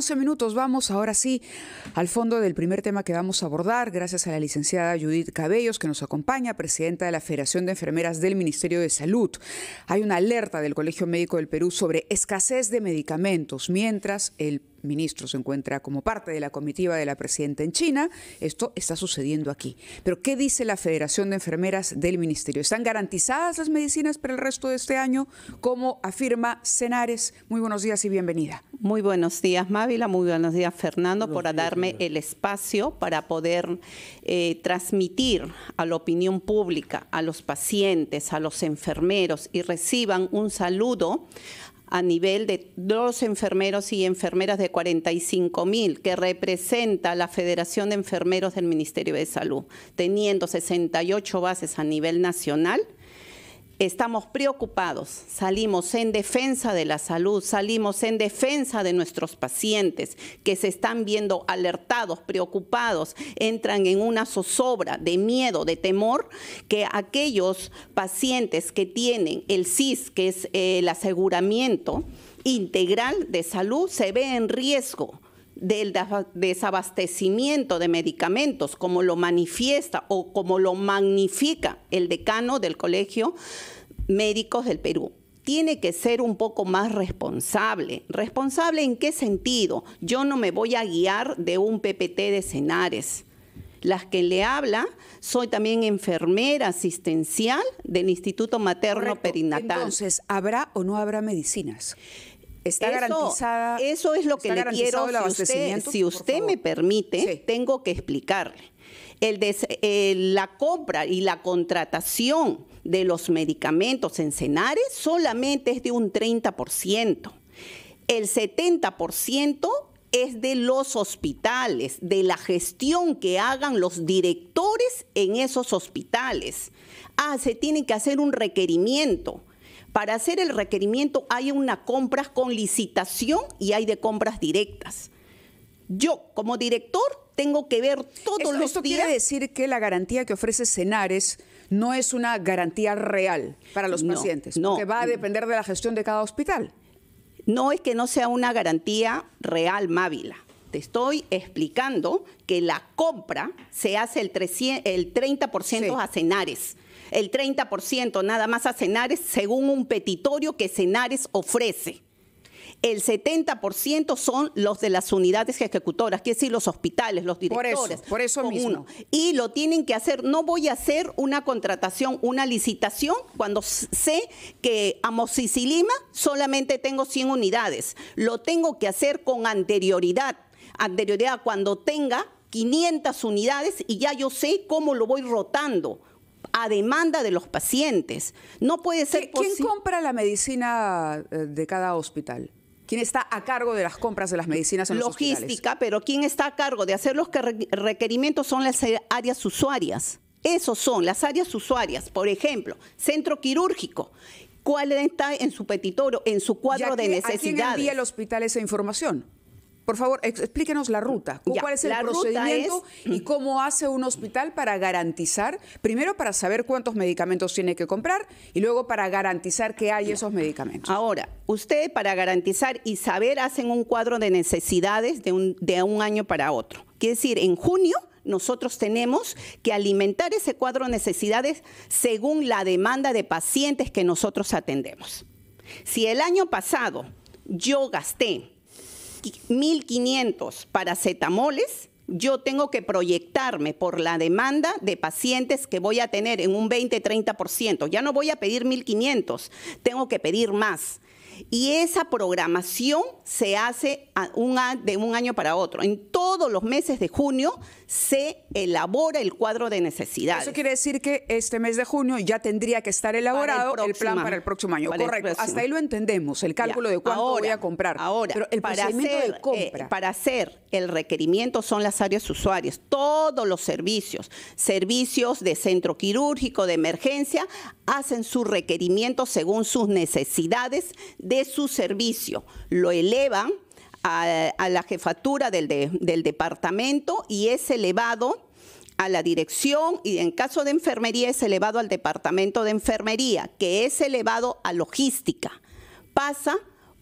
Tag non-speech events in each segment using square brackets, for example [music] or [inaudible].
11 minutos. Vamos ahora sí al fondo del primer tema que vamos a abordar, gracias a la licenciada Judith Cabellos, que nos acompaña, presidenta de la Federación de Enfermeras del Ministerio de Salud. Hay una alerta del Colegio Médico del Perú sobre escasez de medicamentos, mientras el ministro se encuentra como parte de la comitiva de la presidenta en China. Esto está sucediendo aquí. Pero ¿qué dice la Federación de Enfermeras del Ministerio? ¿Están garantizadas las medicinas para el resto de este año? Como afirma Cenares. Muy buenos días y bienvenida. Muy buenos días, Mávila. Muy buenos días, Fernando, por darme el espacio para poder eh, transmitir a la opinión pública, a los pacientes, a los enfermeros y reciban un saludo a nivel de dos enfermeros y enfermeras de 45 mil que representa la Federación de Enfermeros del Ministerio de Salud, teniendo 68 bases a nivel nacional estamos preocupados, salimos en defensa de la salud, salimos en defensa de nuestros pacientes que se están viendo alertados, preocupados, entran en una zozobra de miedo, de temor, que aquellos pacientes que tienen el CIS, que es el aseguramiento integral de salud, se ve en riesgo del desabastecimiento de medicamentos, como lo manifiesta o como lo magnifica el decano del Colegio Médicos del Perú tiene que ser un poco más responsable. ¿Responsable en qué sentido? Yo no me voy a guiar de un PPT de Cenares. Las que le habla, soy también enfermera asistencial del Instituto Materno Perinatal. Entonces, ¿habrá o no habrá medicinas? Está eso, garantizada. Eso es lo que le quiero. si usted, me permite, tengo que explicarle. la compra y la contratación de los medicamentos en Senares solamente es de un 30%. El 70% es de los hospitales, de la gestión que hagan los directores en esos hospitales. Ah, se tiene que hacer un requerimiento. Para hacer el requerimiento hay una compras con licitación y hay de compras directas. Yo, como director, tengo que ver todos los quiere decir que la garantía que ofrece Senares no es una garantía real para los pacientes, no, que va a depender de la gestión de cada hospital. No es que no sea una garantía real, Mávila. Te estoy explicando que la compra se hace el, 30% a Cenares el 30% nada más a Cenares según un petitorio que Cenares ofrece. El 70% son los de las unidades ejecutoras, que decir, los hospitales, los directores. Por eso, Uno. Y lo tienen que hacer. No voy a hacer una contratación, una licitación, cuando sé que a Mosicilima solamente tengo 100 unidades. Lo tengo que hacer con anterioridad. Anterioridad cuando tenga 500 unidades y ya yo sé cómo lo voy rotando a demanda de los pacientes. No puede ser ¿Quién compra la medicina eh, de cada hospital? ¿Quién está a cargo de las compras de las medicinas en Logística, los hospitales? pero ¿quién está a cargo de hacer los requerimientos son las áreas usuarias? Esos son las áreas usuarias. Por ejemplo, centro quirúrgico. ¿Cuál está en su petitorio, en su cuadro de necesidades? quién envía el hospital esa información? Por favor, explíquenos la ruta. ¿Cuál es el procedimiento y cómo hace un hospital para garantizar, primero para saber cuántos medicamentos tiene que comprar y luego para garantizar que hay esos medicamentos? Ahora, usted para garantizar y saber hacen un cuadro de necesidades de un, de un año para otro. Quiere decir, en junio nosotros tenemos que alimentar ese cuadro de necesidades según la demanda de pacientes que nosotros atendemos. Si el año pasado yo gasté 1.500 paracetamoles, yo tengo que proyectarme por la demanda de pacientes que voy a tener en un 20-30%. Ya no voy a pedir 1.500, tengo que pedir más. Y esa programación se hace de un año para otro. En todos los meses de junio se elabora el cuadro de necesidades. Eso quiere decir que este mes de junio ya tendría que estar elaborado el, plan para el próximo año. Correcto. Hasta ahí lo entendemos, el cálculo de cuánto voy a comprar. Ahora, el para hacer, de eh, compra. para hacer el requerimiento son las áreas usuarias, todos los servicios, servicios de centro quirúrgico, de emergencia, hacen su requerimiento según sus necesidades de su servicio. Lo elevan a, la jefatura del, del departamento y es elevado a la dirección y en caso de enfermería es elevado al departamento de enfermería, que es elevado a logística. Pasa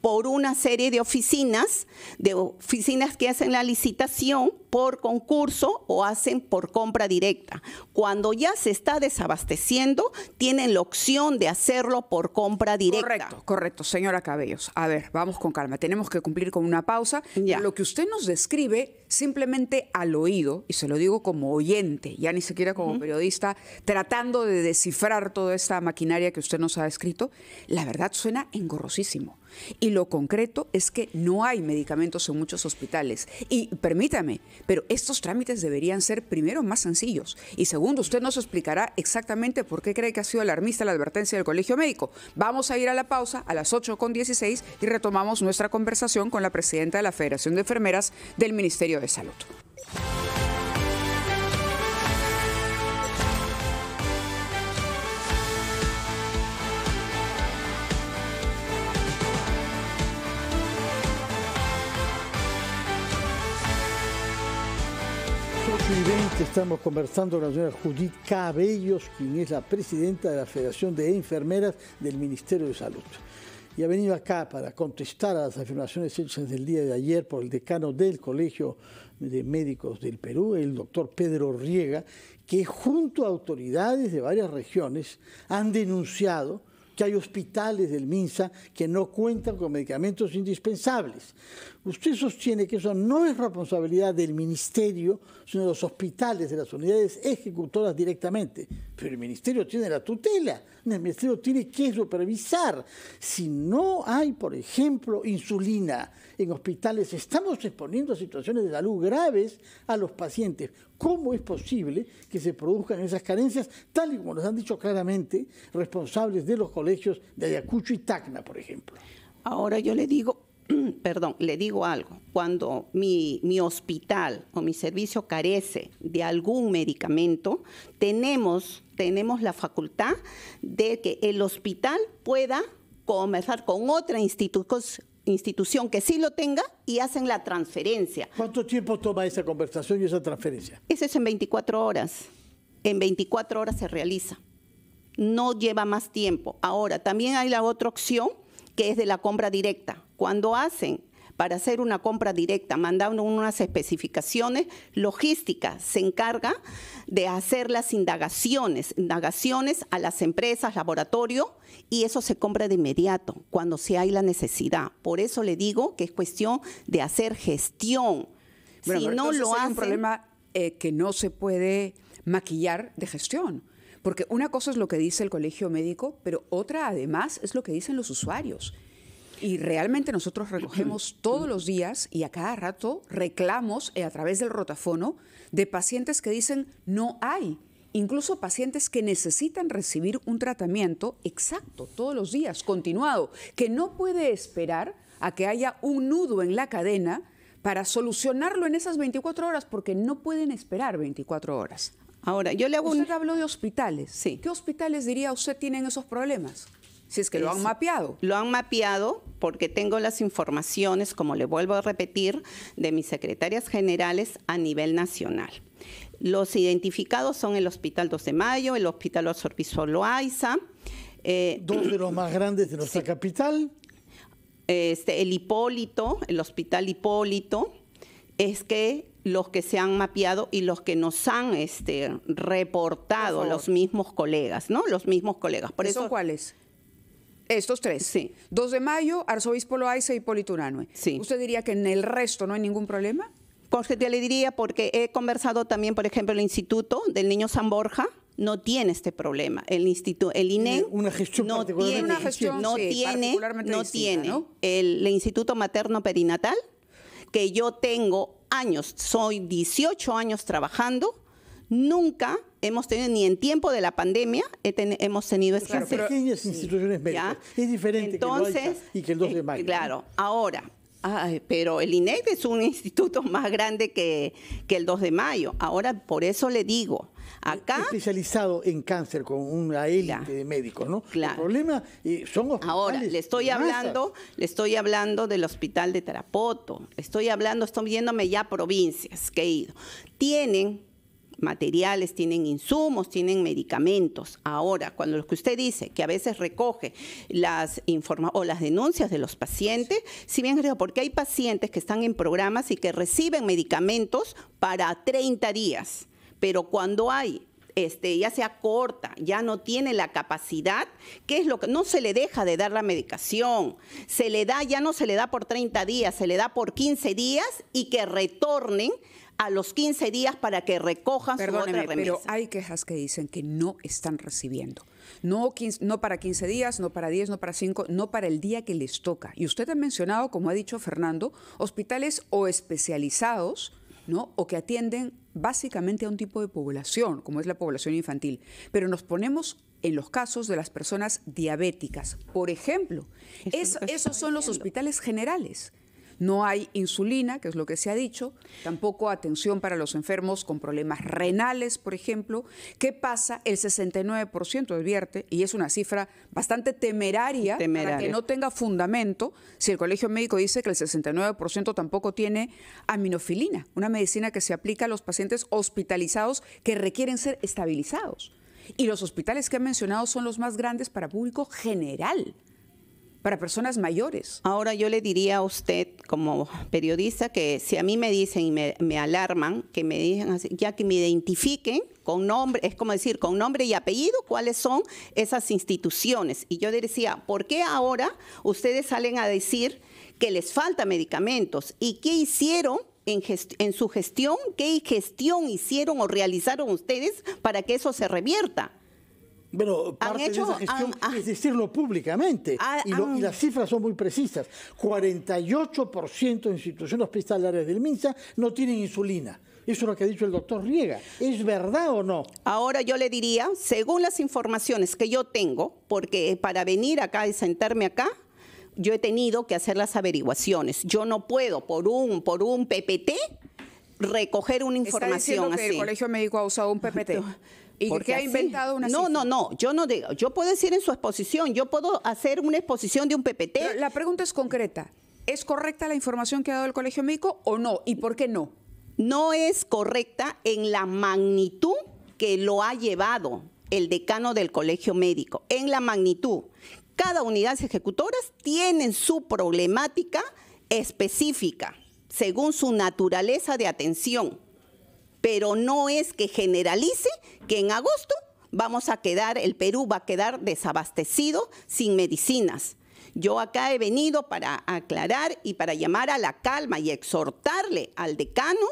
por una serie de oficinas, de oficinas que hacen la licitación por concurso o hacen por compra directa. Cuando ya se está desabasteciendo, tienen la opción de hacerlo por compra directa. Correcto, correcto, señora Cabellos. A ver, vamos con calma. Tenemos que cumplir con una pausa. Lo que usted nos describe simplemente al oído, y se lo digo como oyente, ya ni siquiera como periodista, tratando de descifrar toda esta maquinaria que usted nos ha descrito, la verdad suena engorrosísimo. Y lo concreto es que no hay medicamentos en muchos hospitales. Y permítame, pero estos trámites deberían ser, primero, más sencillos. Y segundo, usted nos explicará exactamente por qué cree que ha sido alarmista la advertencia del Colegio Médico. Vamos a ir a la pausa a las 8.16 y retomamos nuestra conversación con la presidenta de la Federación de Enfermeras del Ministerio de Salud. estamos conversando con la señora Judith Cabellos, quien es la presidenta de la Federación de Enfermeras del Ministerio de Salud. Y ha venido acá para contestar a las afirmaciones hechas del día de ayer por el decano del Colegio de Médicos del Perú, el doctor Pedro Riega, que junto a autoridades de varias regiones han denunciado que hay hospitales del MINSA que no cuentan con medicamentos indispensables. Usted sostiene que eso no es responsabilidad del ministerio, sino de los hospitales, de las unidades ejecutoras directamente. Pero el ministerio tiene la tutela, el ministerio tiene que supervisar. Si no hay, por ejemplo, insulina en hospitales, estamos exponiendo a situaciones de salud graves a los pacientes. ¿Cómo es posible que se produzcan esas carencias, tal y como nos han dicho claramente responsables de los colegios de Ayacucho y Tacna, por ejemplo? Ahora yo le digo, [clears throat] perdón, le digo algo, cuando mi, mi, hospital o mi servicio carece de algún medicamento, tenemos, tenemos la facultad de que el hospital pueda comenzar con otra institución que sí lo tenga y hacen la transferencia. ¿Cuánto tiempo toma esa conversación y esa transferencia? Eso es en 24 horas. En 24 horas se realiza. No lleva más tiempo. Ahora, también hay la otra opción que es de la compra directa cuando hacen para hacer una compra directa, mandan unas especificaciones logísticas, se encarga de hacer las indagaciones, indagaciones a las empresas, laboratorio, y eso se compra de inmediato cuando se hay la necesidad. Por eso le digo que es cuestión de hacer gestión. si no lo hacen, es un problema eh, que no se puede maquillar de gestión. Porque una cosa es lo que dice el colegio médico, pero otra además es lo que dicen los usuarios. Y realmente nosotros recogemos [clears throat] todos los días y a cada rato reclamos eh, a través del rotafono de pacientes que dicen no hay incluso pacientes que necesitan recibir un tratamiento exacto todos los días, continuado, que no puede esperar a que haya un nudo en la cadena para solucionarlo en esas 24 horas, porque no pueden esperar 24 horas. Ahora, yo le hago Usted habló de hospitales. Sí. ¿Qué hospitales diría usted tienen esos problemas? Si es que lo han mapeado. Lo han mapeado, porque tengo las informaciones, como le vuelvo a repetir, de mis secretarias generales a nivel nacional. Los identificados son el Hospital 2 de Mayo, el Hospital Osorpiso Loaiza. Eh, dos de los más grandes de nuestra capital. Este, el Hipólito, el Hospital Hipólito, es que los que se han mapeado y los que nos han este, reportado los mismos colegas, ¿no? Los mismos colegas. Por ¿Son eso, cuáles? Estos tres. Sí. 2 de mayo, arzobispo Loaiza y Politurano. Sí. ¿Usted diría que en el resto no hay ningún problema? Jorge, pues te le diría porque he conversado también, por ejemplo, el Instituto del Niño San Borja, no tiene este problema. El instituto, el INE una no tiene, no tiene, El, el, Instituto Materno Perinatal que yo tengo años, soy 18 años trabajando Nunca hemos tenido, ni en tiempo de la pandemia, hemos tenido escasez. pequeñas instituciones médicas. Es diferente Entonces, que y que el 2 de eh, mayo. Claro, ahora, pero el INEC es un [laughs] instituto más grande que, que, el 2 de mayo. Ahora, por eso le digo, acá... Especializado en cáncer con una élite de médicos, ¿no? Claro. El problema eh, son hospitales Ahora, le estoy hablando, le estoy hablando del hospital de Tarapoto, estoy hablando, estoy viéndome ya provincias que he ido. Tienen materiales, tienen insumos, tienen medicamentos. Ahora, cuando lo que usted dice, que a veces recoge las informa o las denuncias de los pacientes, si bien creo, porque hay pacientes que están en programas y que reciben medicamentos para 30 días, pero cuando hay este, ya sea corta, ya no tiene la capacidad, ¿qué es lo que no se le deja de dar la medicación? Se le da, ya no se le da por 30 días, se le da por 15 días y que retornen a los 15 días para que recojan su otra Pero hay quejas que dicen que no están recibiendo. No, no para 15 días, no para 10, no para 5, no para el día que les toca. Y usted ha mencionado, como ha dicho Fernando, hospitales o especializados, ¿no? O que atienden básicamente a un tipo de población, como es la población infantil, pero nos ponemos en los casos de las personas diabéticas. Por ejemplo, esos son los hospitales generales. No hay insulina, que es lo que se ha dicho, tampoco atención para los enfermos con problemas renales, por ejemplo. ¿Qué pasa? El 69% advierte, y es una cifra bastante temeraria, para que no tenga fundamento, si el colegio médico dice que el 69% tampoco tiene aminofilina, una medicina que se aplica a los pacientes hospitalizados que requieren ser estabilizados. Y los hospitales que he mencionado son los más grandes para público general para personas mayores. Ahora yo le diría a usted como periodista que si a mí me dicen y me, alarman, que me digan ya que me identifiquen con nombre, es como decir, con nombre y apellido, cuáles son esas instituciones. Y yo decía, ¿por qué ahora ustedes salen a decir que les falta medicamentos? ¿Y qué hicieron en, en, su gestión, qué gestión hicieron o realizaron ustedes para que eso se revierta bueno, parte de gestión es decirlo públicamente. Ah, y, las cifras son muy precisas. 48% de instituciones hospitalarias del MINSA no tienen insulina. Eso es lo que ha dicho el doctor Riega. ¿Es verdad o no? Ahora yo le diría, según las informaciones que yo tengo, porque para venir acá y sentarme acá, yo he tenido que hacer las averiguaciones. Yo no puedo por un, por un PPT recoger una información ¿Está diciendo Que el colegio médico ha usado un PPT. [laughs] y porque ha inventado una No, no, no, yo no digo, yo puedo decir en su exposición, yo puedo hacer una exposición de un PPT. la pregunta es concreta. ¿Es correcta la información que ha dado el Colegio Médico o no? ¿Y por qué no? No es correcta en la magnitud que lo ha llevado el decano del Colegio Médico, en la magnitud. Cada unidad ejecutoras tiene su problemática específica según su naturaleza de atención pero no es que generalice que en agosto vamos a quedar, el Perú va a quedar desabastecido sin medicinas. Yo acá he venido para aclarar y para llamar a la calma y exhortarle al decano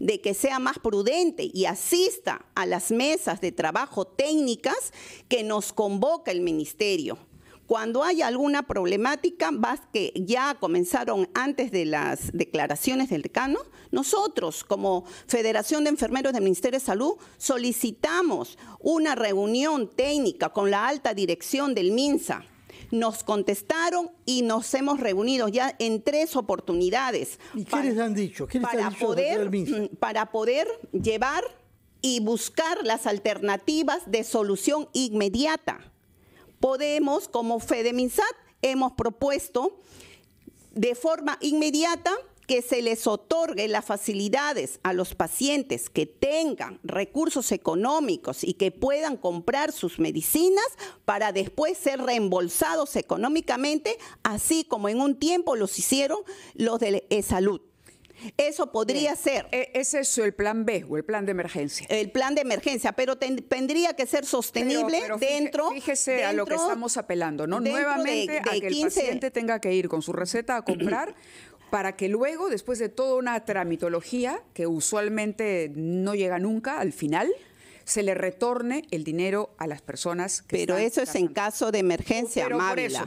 de que sea más prudente y asista a las mesas de trabajo técnicas que nos convoca el ministerio cuando hay alguna problemática, más que ya comenzaron antes de las declaraciones del decano, nosotros como Federación de Enfermeros del Ministerio de Salud solicitamos una reunión técnica con la alta dirección del MINSA nos contestaron y nos hemos reunido ya en tres oportunidades. ¿Y les han dicho? para, poder, mm, para poder llevar y buscar las alternativas de solución inmediata. Podemos, como FEDEMINSAT, hemos propuesto de forma inmediata que se les otorgue las facilidades a los pacientes que tengan recursos económicos y que puedan comprar sus medicinas para después ser reembolsados económicamente, así como en un tiempo los hicieron los de salud. Eso podría ser. ese es el plan B o el plan de emergencia. El plan de emergencia, pero tendría que ser sostenible dentro. Fíjese a lo que estamos apelando, ¿no? Nuevamente a que el paciente tenga que ir con su receta a comprar. [clears throat] para que luego, después de toda una tramitología que usualmente no llega nunca al final, se le retorne el dinero a las personas que Pero eso es en caso de emergencia, Pero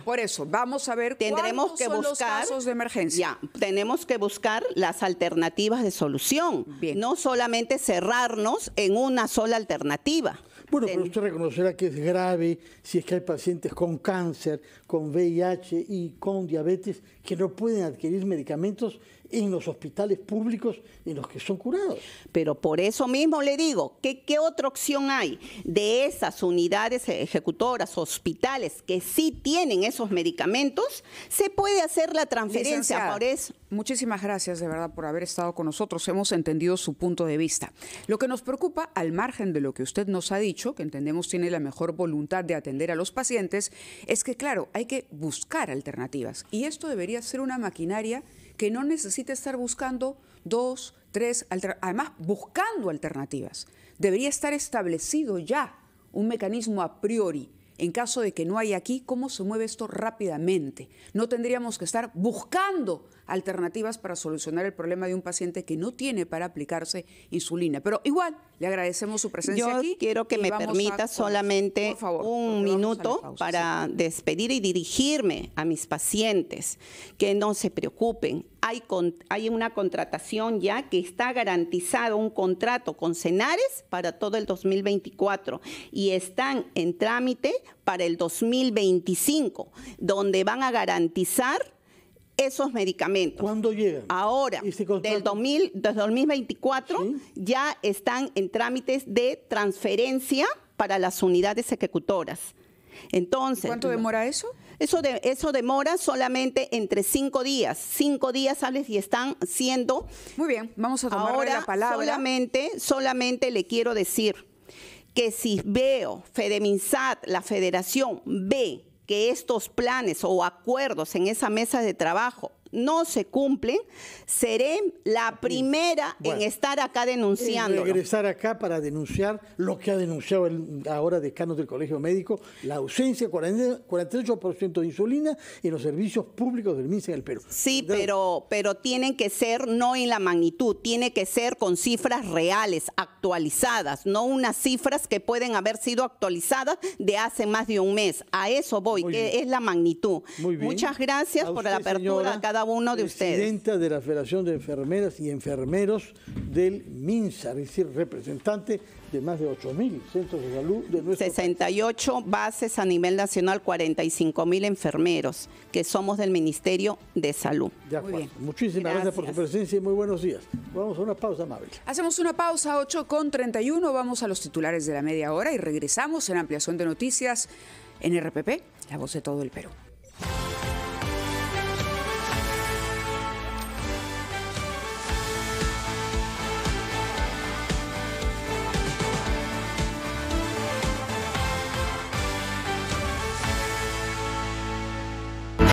Por eso, vamos a ver Tendremos que son buscar, los casos de emergencia. tenemos que buscar las alternativas de solución, no solamente cerrarnos en una sola alternativa. Bueno, pero usted reconocerá que es grave si es que hay pacientes con cáncer, con VIH y con diabetes que no pueden adquirir medicamentos en los hospitales públicos en los que son curados. Pero por eso mismo le digo, ¿qué, qué otra opción hay de esas unidades ejecutoras, hospitales que sí tienen esos medicamentos? Se puede hacer la transferencia por eso. Muchísimas gracias de verdad por haber estado con nosotros. Hemos entendido su punto de vista. Lo que nos preocupa, al margen de lo que usted nos ha dicho, que entendemos tiene la mejor voluntad de atender a los pacientes, es que, claro, hay que buscar alternativas. Y esto debería ser una maquinaria que no necesita estar buscando dos, tres, además buscando alternativas. Debería estar establecido ya un mecanismo a priori. En caso de que no haya aquí, ¿cómo se mueve esto rápidamente? No tendríamos que estar buscando alternativas para solucionar el problema de un paciente que no tiene para aplicarse insulina. Pero igual, le agradecemos su presencia Yo aquí. quiero que me permita solamente un minuto para despedir y dirigirme a mis pacientes, que no se preocupen. Hay, hay una contratación ya que está garantizado un contrato con Cenares para todo el 2024 y están en trámite para el 2025, donde van a garantizar esos medicamentos. ¿Cuándo llegan? Ahora, del desde 2024, ya están en trámites de transferencia para las unidades ejecutoras. Entonces, ¿Cuánto demora eso? Eso, demora solamente entre cinco días. Cinco días sales y están siendo. Muy bien, vamos a tomar la palabra. Solamente, solamente le quiero decir que si veo FEDEMINSAT, la federación, ve que estos planes o acuerdos en esa mesa de trabajo no se cumplen, seré la primera en estar acá denunciando. Regresar acá para denunciar lo que ha denunciado el ahora decano del Colegio Médico, la ausencia 40, 48% de insulina en los servicios públicos del MINSA en el Perú. Sí, pero, pero tienen que ser no en la magnitud, tiene que ser con cifras reales, actualizadas, no unas cifras que pueden haber sido actualizadas de hace más de un mes. A eso voy, que es la magnitud. Muchas gracias por la apertura cada uno de ustedes. Presidenta de la Federación de Enfermeras y Enfermeros del Minsa, es decir, representante de más de 8.000 centros de salud de nuestro 68 bases a nivel nacional, 45 mil enfermeros que somos del Ministerio de Salud. muy Muchísimas gracias. por su presencia y muy buenos días. Vamos a una pausa, amable. Hacemos una pausa, 8 con 31. Vamos a los titulares de la media hora y regresamos en ampliación de noticias en RPP, la voz de todo el Perú.